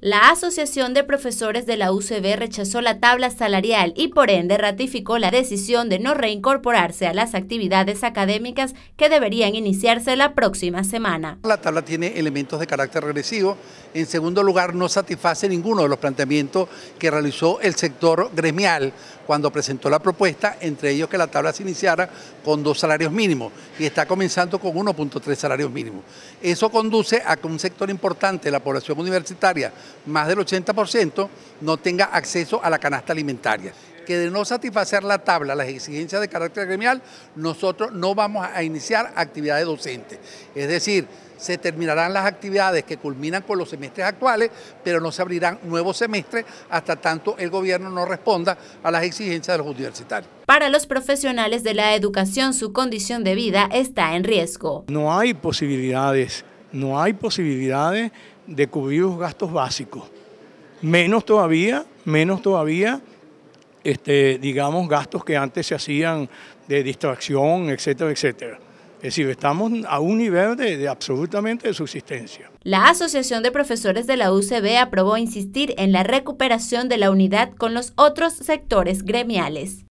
La Asociación de Profesores de la UCB rechazó la tabla salarial y por ende ratificó la decisión de no reincorporarse a las actividades académicas que deberían iniciarse la próxima semana. La tabla tiene elementos de carácter regresivo. En segundo lugar, no satisface ninguno de los planteamientos que realizó el sector gremial cuando presentó la propuesta, entre ellos que la tabla se iniciara con dos salarios mínimos y está comenzando con 1.3 salarios mínimos. Eso conduce a que un sector importante de la población universitaria más del 80% no tenga acceso a la canasta alimentaria. Que de no satisfacer la tabla, las exigencias de carácter gremial, nosotros no vamos a iniciar actividades docentes. Es decir, se terminarán las actividades que culminan con los semestres actuales, pero no se abrirán nuevos semestres hasta tanto el gobierno no responda a las exigencias de los universitarios. Para los profesionales de la educación, su condición de vida está en riesgo. No hay posibilidades no hay posibilidades de cubrir los gastos básicos. Menos todavía, menos todavía, este, digamos, gastos que antes se hacían de distracción, etcétera, etcétera. Es decir, estamos a un nivel de, absolutamente de subsistencia. La Asociación de Profesores de la UCB aprobó insistir en la recuperación de la unidad con los otros sectores gremiales.